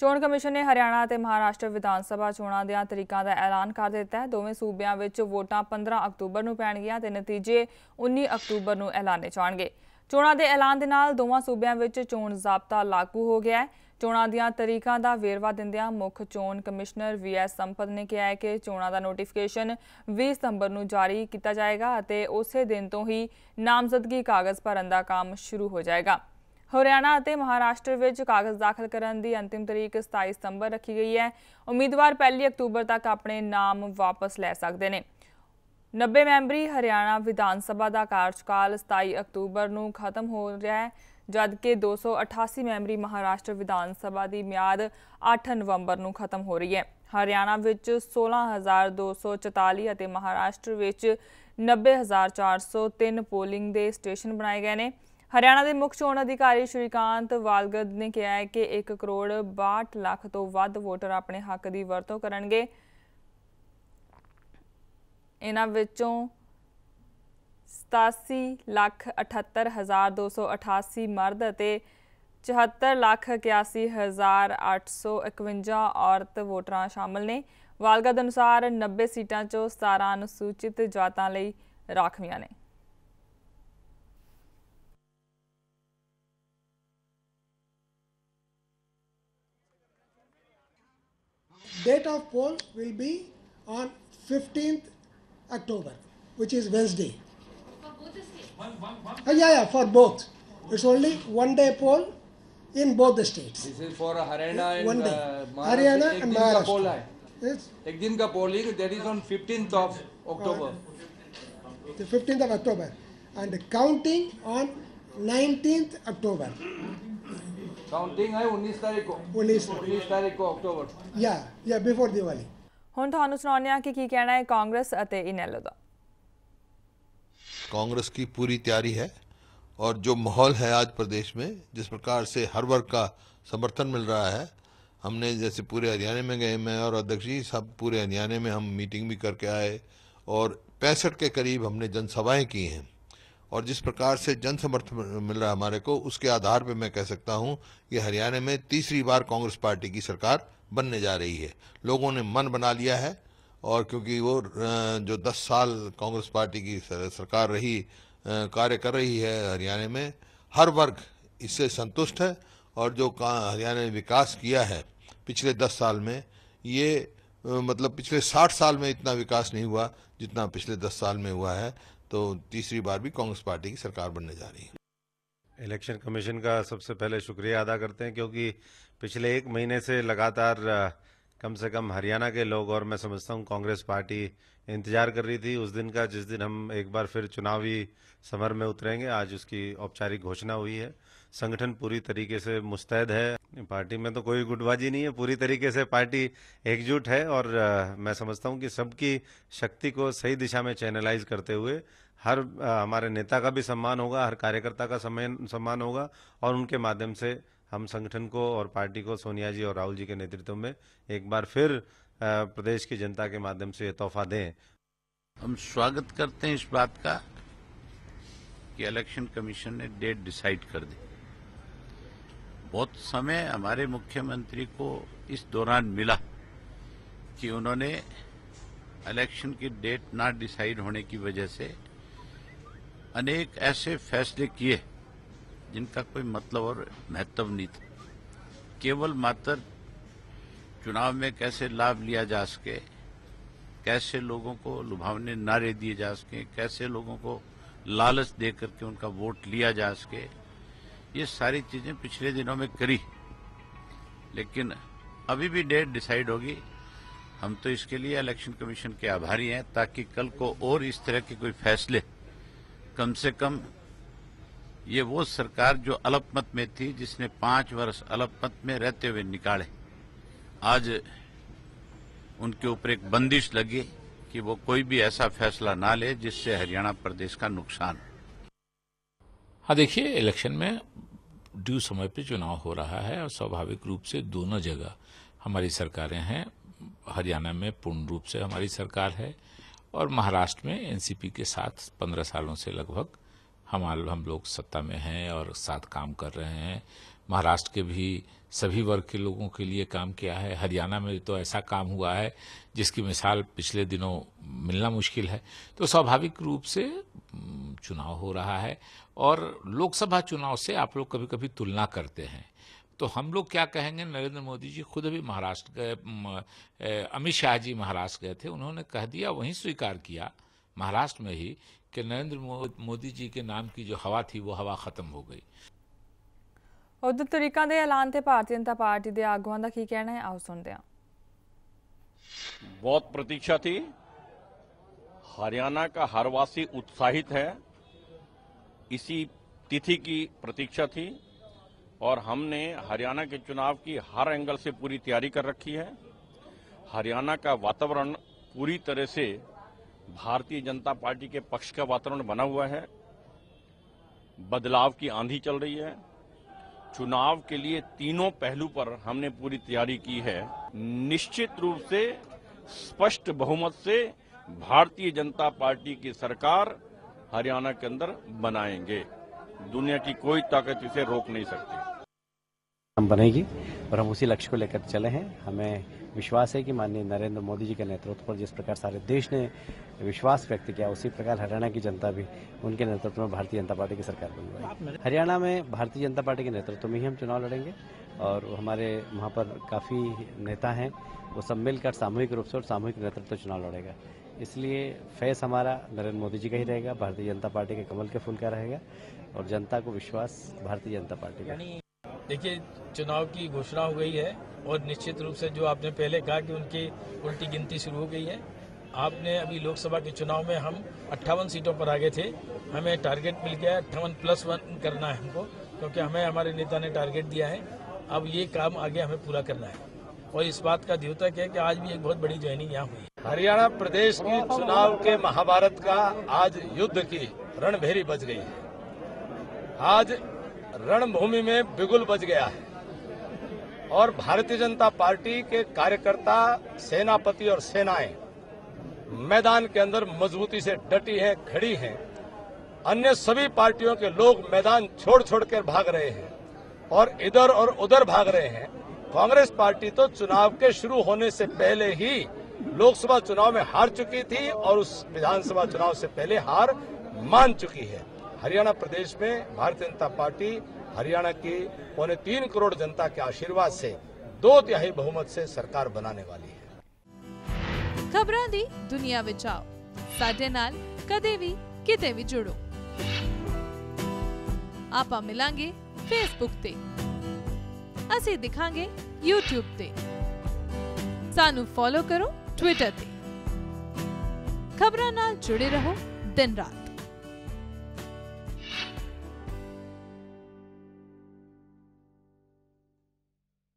ਚੋਣ ਕਮਿਸ਼ਨ ਨੇ ਹਰਿਆਣਾ ਅਤੇ ਮਹਾਰਾਸ਼ਟਰ ਵਿਧਾਨ ਸਭਾ ਚੋਣਾਂ ਦੇ ਤਰੀਕਾਂ ਦਾ ਐਲਾਨ ਕਰ ਦਿੱਤਾ ਹੈ ਦੋਵੇਂ ਸੂਬਿਆਂ ਵਿੱਚ ਵੋਟਾਂ 15 ਅਕਤੂਬਰ ਨੂੰ ਪੈਣਗੀਆਂ ਤੇ ਨਤੀਜੇ 19 ਅਕਤੂਬਰ ਨੂੰ ਐਲਾਨੇ ਜਾਣਗੇ ਚੋਣਾਂ ਦੇ ਐਲਾਨ ਦੇ ਨਾਲ ਦੋਵਾਂ ਸੂਬਿਆਂ ਵਿੱਚ ਚੋਣ ਜ਼ਾਬਤਾ ਲਾਗੂ ਹੋ ਗਿਆ ਹੈ ਚੋਣਾਂ ਦੀਆਂ ਤਰੀਕਾਂ ਦਾ ਵੇਰਵਾ ਦਿੰਦਿਆਂ ਮੁੱਖ ਚੋਣ ਕਮਿਸ਼ਨਰ ਵੀ ਐਸ ਸੰਪਤ ਨੇ ਕਿਹਾ ਹੈ ਕਿ ਚੋਣਾਂ ਦਾ ਨੋਟੀਫਿਕੇਸ਼ਨ 20 ਸਤੰਬਰ ਨੂੰ ਜਾਰੀ ਕੀਤਾ ਜਾਏਗਾ ਅਤੇ ਉਸੇ ਦਿਨ ਤੋਂ ਹੀ ਨਾਮਜ਼ਦਗੀ ਕਾਗਜ਼ ਭਰਨ ਦਾ ਕੰਮ ਸ਼ੁਰੂ ਹੋ ਜਾਏਗਾ ਹਰਿਆਣਾ ਅਤੇ ਮਹਾਰਾਸ਼ਟਰ ਵਿੱਚ ਕਾਗਜ਼ ਦਾਖਲ ਕਰਨ ਦੀ ਅੰਤਿਮ ਤਰੀਕ 27 ਸਤੰਬਰ ਰੱਖੀ ਗਈ ਹੈ ਉਮੀਦਵਾਰ 1 ਅਕਤੂਬਰ ਤੱਕ ਆਪਣੇ ਨਾਮ ਵਾਪਸ ਲੈ ਸਕਦੇ ਨੇ 90 ਮੈਂਬਰੀ ਹਰਿਆਣਾ ਵਿਧਾਨ ਸਭਾ ਦਾ ਕਾਰਜਕਾਲ 27 ਅਕਤੂਬਰ ਨੂੰ ਖਤਮ ਹੋ ਰਿਹਾ ਹੈ ਜਦਕਿ 288 ਮੈਂਬਰੀ ਮਹਾਰਾਸ਼ਟਰ ਵਿਧਾਨ ਸਭਾ ਦੀ ਮਿਆਦ 8 ਨਵੰਬਰ ਨੂੰ ਖਤਮ ਹੋ ਰਹੀ ਹੈ ਹਰਿਆਣਾ ਵਿੱਚ 16244 ਅਤੇ ਮਹਾਰਾਸ਼ਟਰ ਵਿੱਚ 90403 ਪੋਲਿੰਗ ਦੇ ਸਟੇਸ਼ਨ ਬਣਾਏ ਗਏ ਨੇ ਹਰਿਆਣਾ ਦੇ ਮੁੱਖ ਚੋਣ ਅਧਿਕਾਰੀ ਸ਼੍ਰੀਕਾਂਤ ਵਾਲਗਦ ਨੇ ਕਿਹਾ ਹੈ ਕਿ 1 ਕਰੋੜ 62 ਲੱਖ ਤੋਂ ਵੱਧ ਵੋਟਰ ਆਪਣੇ ਹੱਕ ਦੀ ਵਰਤੋਂ ਕਰਨਗੇ ਇਹਨਾਂ ਵਿੱਚੋਂ 87 ਲੱਖ 78288 ਮਰਦ ਅਤੇ 74 ਲੱਖ 81851 ਔਰਤ ਵੋਟਰਾਂ ਸ਼ਾਮਲ ਨੇ ਵਾਲਗਦ ਅਨੁਸਾਰ 90 ਸੀਟਾਂ ਚੋਂ 17 ਅਨੁਸੂਚਿਤ ਜਾਤਾਂ ਲਈ ਰਾਖਵੀਆਂ ਨੇ date of poll will be on 15th October, which is Wednesday. For both the states? Uh, yeah, yeah, for both. It's only one day poll in both the states. This is for Haryana and one day. Uh, Maharashtra. Haryana and Maharashtra. Poll hai. Yes. एक दिन का polling that is on 15th of October. Uh, the 15th of October and counting on 19th October. Counting है 19 तारीख को उन्नीस 19 તારીખ को October યા યા બિફોર દિવાળી ਹੁਣ ਤੁਹਾਨੂੰ ਸੁਣਾਉਂਦੇ ਆ ਕਿ ਕੀ ਕਹਿਣਾ ਹੈ ਕਾਂਗਰਸ ਅਤੇ कांग्रेस की पूरी तैयारी है और जो माहौल है आज प्रदेश में जिस प्रकार से हर वर्ग का समर्थन मिल रहा है हमने जैसे पूरे हरियाणा में गए मैं और अध्यक्ष जी सब पूरे हरियाणा में हम मीटिंग भी करके आए और पैंसठ के करीब हमने जनसभाएं की हैं और जिस प्रकार से जन समर्थन मिल रहा है हमारे को उसके आधार पर मैं कह सकता हूं कि हरियाणा में तीसरी बार कांग्रेस पार्टी की सरकार बनने जा रही है लोगों ने मन बना लिया है और क्योंकि वो जो 10 साल कांग्रेस पार्टी की सरकार रही कार्य कर रही है हरियाणा में हर वर्ग इससे संतुष्ट है और जो हरियाणा ने विकास किया है पिछले 10 साल में ये मतलब पिछले 60 साल में इतना विकास नहीं हुआ जितना पिछले 10 साल में हुआ है तो तीसरी बार भी कांग्रेस पार्टी की सरकार बनने जा रही है इलेक्शन कमीशन का सबसे पहले शुक्रिया अदा करते हैं क्योंकि पिछले एक महीने से लगातार कम से कम हरियाणा के लोग और मैं समझता हूँ कांग्रेस पार्टी इंतजार कर रही थी उस दिन का जिस दिन हम एक बार फिर चुनावी समर में उतरेंगे आज उसकी औपचारिक घोषणा हुई है संगठन पूरी तरीके से मुस्तैद है पार्टी में तो कोई गुटबाजी नहीं है पूरी तरीके से पार्टी एकजुट है और मैं समझता हूँ कि सबकी शक्ति को सही दिशा में चैनलाइज करते हुए हर हमारे नेता का भी सम्मान होगा हर कार्यकर्ता का सम्मान सम्मान होगा और उनके माध्यम से हम संगठन को और पार्टी को सोनिया जी और राहुल जी के नेतृत्व में एक बार फिर प्रदेश की जनता के माध्यम से ये तोहफा दें हम स्वागत करते हैं इस बात का कि इलेक्शन कमीशन ने डेट डिसाइड कर दी बहुत समय हमारे मुख्यमंत्री को इस दौरान मिला कि उन्होंने इलेक्शन की डेट ना डिसाइड होने की वजह से अनेक ऐसे फैसले किए जिनका कोई मतलब और महत्व नहीं था केवल मात्र चुनाव में कैसे लाभ लिया जा सके कैसे लोगों को लुभावने नारे दिए जा सके कैसे लोगों को लालच दे करके उनका वोट लिया जा सके ये सारी चीजें पिछले दिनों में करी लेकिन अभी भी डेट डिसाइड होगी हम तो इसके लिए इलेक्शन कमीशन के आभारी हैं ताकि कल को और इस तरह के कोई फैसले कम से कम ये वो सरकार जो अलपमत में थी जिसने पांच वर्ष अलपमत में रहते हुए निकाले आज उनके ऊपर एक बंदिश लगी कि वो कोई भी ऐसा फैसला ना ले जिससे हरियाणा प्रदेश का नुकसान हाँ देखिए इलेक्शन में ड्यू समय पे चुनाव हो रहा है और स्वाभाविक रूप से दोनों जगह हमारी सरकारें हैं हरियाणा में पूर्ण रूप से हमारी सरकार है और महाराष्ट्र में एनसीपी के साथ पंद्रह सालों से लगभग हम हम लोग सत्ता में हैं और साथ काम कर रहे हैं महाराष्ट्र के भी सभी वर्ग के लोगों के लिए काम किया है हरियाणा में तो ऐसा काम हुआ है जिसकी मिसाल पिछले दिनों मिलना मुश्किल है तो स्वाभाविक रूप से चुनाव हो रहा है और लोकसभा चुनाव से आप लोग कभी कभी तुलना करते हैं तो हम लोग क्या कहेंगे नरेंद्र मोदी जी खुद भी महाराष्ट्र गए अमित शाह जी महाराष्ट्र गए थे उन्होंने कह दिया वहीं स्वीकार किया महाराष्ट्र में ही कि नरेंद्र मोदी जी के नाम की जो हवा थी वो हवा ख़त्म हो गई उधर ਤਰੀਕਾਂ के ऐलान से भारतीय जनता पार्टी के ਆਗੂਆਂ का ਕੀ ਕਹਿਣਾ ਹੈ ਆਓ ਸੁਣਦੇ ਹਾਂ बहुत प्रतीक्षा थी हरियाणा का हर वासी उत्साहित है इसी तिथि की प्रतीक्षा थी और हमने हरियाणा के चुनाव की हर एंगल से पूरी तैयारी कर रखी है हरियाणा का वातावरण पूरी तरह से भारतीय जनता पार्टी के पक्ष का वातावरण बना हुआ है बदलाव की आंधी चल रही है चुनाव के लिए तीनों पहलू पर हमने पूरी तैयारी की है निश्चित रूप से स्पष्ट बहुमत से भारतीय जनता पार्टी की सरकार हरियाणा के अंदर बनाएंगे दुनिया की कोई ताकत इसे रोक नहीं सकती हम बनेगी और हम उसी लक्ष्य को लेकर चले हैं हमें विश्वास है कि माननीय नरेंद्र मोदी जी के नेतृत्व पर जिस प्रकार सारे देश ने विश्वास व्यक्त किया उसी प्रकार हरियाणा की जनता भी उनके नेतृत्व में भारतीय जनता पार्टी की सरकार बन गई हरियाणा में भारतीय जनता पार्टी के नेतृत्व में ही हम चुनाव लड़ेंगे और हमारे वहाँ पर काफ़ी नेता हैं वो सब मिलकर सामूहिक रूप से और सामूहिक नेतृत्व चुनाव लड़ेगा इसलिए फैस हमारा नरेंद्र मोदी जी का ही रहेगा भारतीय जनता पार्टी के कमल के फूल का रहेगा और जनता को विश्वास भारतीय जनता पार्टी का देखिए चुनाव की घोषणा हो गई है और निश्चित रूप से जो आपने पहले कहा कि उनकी उल्टी गिनती शुरू हो गई है आपने अभी लोकसभा के चुनाव में हम अट्ठावन सीटों पर आगे थे हमें टारगेट मिल गया है अट्ठावन प्लस वन करना है हमको क्योंकि हमें हमारे नेता ने टारगेट दिया है अब ये काम आगे हमें पूरा करना है और इस बात का द्योतक है कि आज भी एक बहुत बड़ी ज्वाइनिंग यहाँ हुई हरियाणा प्रदेश की चुनाव के महाभारत का आज युद्ध की रणभेरी बच गई है आज रणभूमि में बिगुल बज गया है और भारतीय जनता पार्टी के कार्यकर्ता सेनापति और सेनाएं मैदान के अंदर मजबूती से डटी हैं, खड़ी हैं। अन्य सभी पार्टियों के लोग मैदान छोड़ छोड़ कर भाग रहे हैं और इधर और उधर भाग रहे हैं कांग्रेस पार्टी तो चुनाव के शुरू होने से पहले ही लोकसभा चुनाव में हार चुकी थी और उस विधानसभा चुनाव से पहले हार मान चुकी है हरियाणा प्रदेश में भारतीय जनता पार्टी हरियाणा की पौने तीन करोड़ जनता के आशीर्वाद से दो तिहाई बहुमत से सरकार बनाने वाली है खबर दी दुनिया ਵਿੱਚ ਆਓ ਸਾਡੇ ਨਾਲ ਕਦੇ ਵੀ जुड़ो आप मिलेंगे फेसबुक ते ਫੇਸਬੁੱਕ दिखांगे यूट्यूब ते सानू फॉलो करो ट्विटर ते खबर जुड़े रहो दिन रात